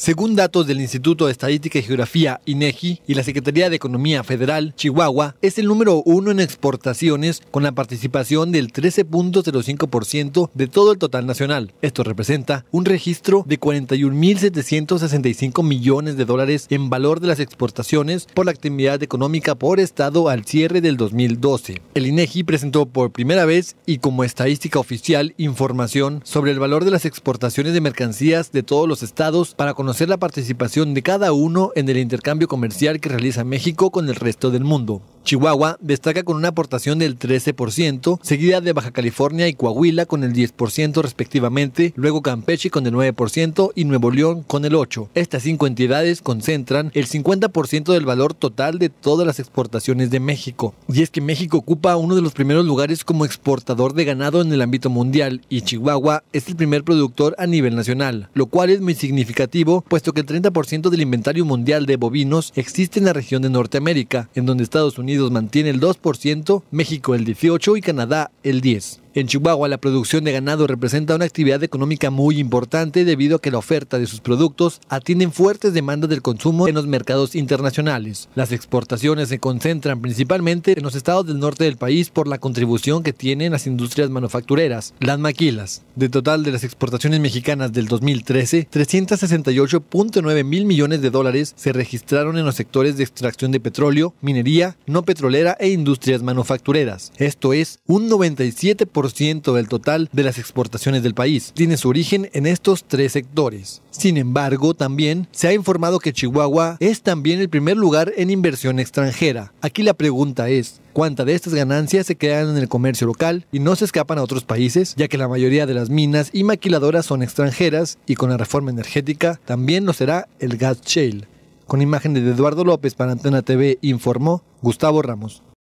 Según datos del Instituto de Estadística y Geografía INEGI y la Secretaría de Economía Federal, Chihuahua es el número uno en exportaciones con la participación del 13.05% de todo el total nacional. Esto representa un registro de 41.765 millones de dólares en valor de las exportaciones por la actividad económica por estado al cierre del 2012. El INEGI presentó por primera vez y como estadística oficial información sobre el valor de las exportaciones de mercancías de todos los estados para conocer conocer la participación de cada uno en el intercambio comercial que realiza México con el resto del mundo. Chihuahua destaca con una aportación del 13%, seguida de Baja California y Coahuila con el 10% respectivamente, luego Campeche con el 9% y Nuevo León con el 8%. Estas cinco entidades concentran el 50% del valor total de todas las exportaciones de México. Y es que México ocupa uno de los primeros lugares como exportador de ganado en el ámbito mundial y Chihuahua es el primer productor a nivel nacional, lo cual es muy significativo puesto que el 30% del inventario mundial de bovinos existe en la región de Norteamérica, en donde Estados Unidos Unidos mantiene el 2%, México el 18% y Canadá el 10%. En Chihuahua, la producción de ganado representa una actividad económica muy importante debido a que la oferta de sus productos atiende fuertes demandas del consumo en los mercados internacionales. Las exportaciones se concentran principalmente en los estados del norte del país por la contribución que tienen las industrias manufactureras, las maquilas. De total de las exportaciones mexicanas del 2013, 368.9 mil millones de dólares se registraron en los sectores de extracción de petróleo, minería, no petrolera e industrias manufactureras. Esto es un 97% del total de las exportaciones del país. Tiene su origen en estos tres sectores. Sin embargo, también se ha informado que Chihuahua es también el primer lugar en inversión extranjera. Aquí la pregunta es, ¿cuántas de estas ganancias se quedan en el comercio local y no se escapan a otros países, ya que la mayoría de las minas y maquiladoras son extranjeras y con la reforma energética también lo será el gas shale? Con imágenes de Eduardo López para Antena TV informó Gustavo Ramos.